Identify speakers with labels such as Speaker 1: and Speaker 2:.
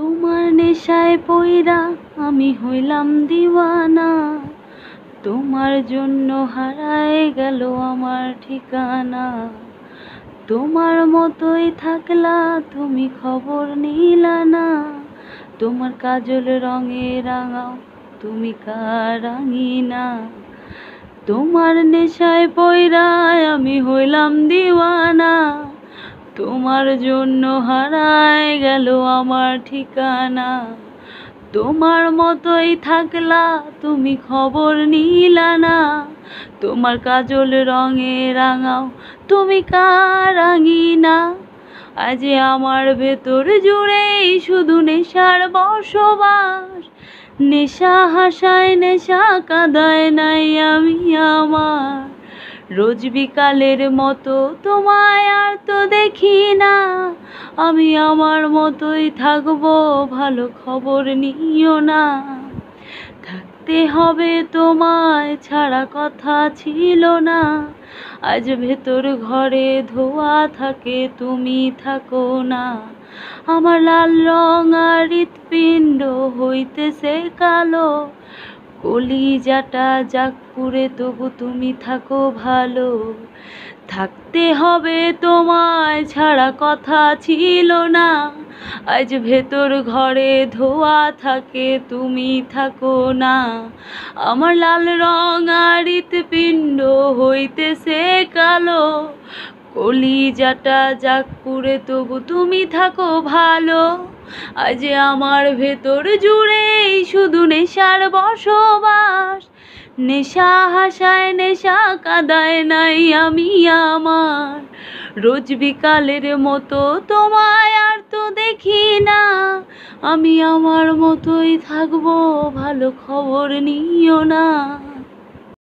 Speaker 1: তোমার নেশায় পইরা আমি হইলাম দিওয়ানা তোমার জন্য হারায় গেল আমার ঠিকানা তোমার মতোই থাকলা তুমি খবর নিলা না তোমার কাজল রঙে রাঙাও তুমি না তোমার নেশায় পয়রায় আমি হইলাম দিওয়ানা তোমার জন্য হারায় গেল আমার ঠিকানা তোমার মতোই থাকলা তুমি খবর নিলা না তোমার কাজল রঙে রাঙাও তুমি কারাঙি না আজ আমার ভেতর জুড়েই শুধু নেশার বসবাস নেশা হাসায় নেশা কাদায় নাই আমি আমার রোজ বিকালের মতো তোমায় আর তো দেখি না আমি আমার মতোই থাকবো ভালো খবর নিও না থাকতে হবে তোমায় ছাড়া কথা ছিল না আজ ভেতর ঘরে ধোয়া থাকে তুমি থাকো না আমার লাল রং আর হৃৎপিণ্ড হইতেছে কালো কলিজাটা যাক তবু তুমি থাকো ভালো থাকতে হবে তোমায় ছাড়া কথা ছিল না আজ ভেতর ঘরে ধোয়া থাকে তুমি থাকো না আমার লাল রং আর হৃৎপিণ্ড হইতেছে কালো কলিজাটা যাক পুরে তবু তুমি থাকো ভালো আজ আমার ভেতর জুড়েই শুধু নেশার বসবাস নেশা হাসায় নেশা কাদায় নাই আমি আমার রোজ বিকালের মতো তোমায় আর তো দেখি না আমি আমার মতোই থাকবো ভালো খবর নিও না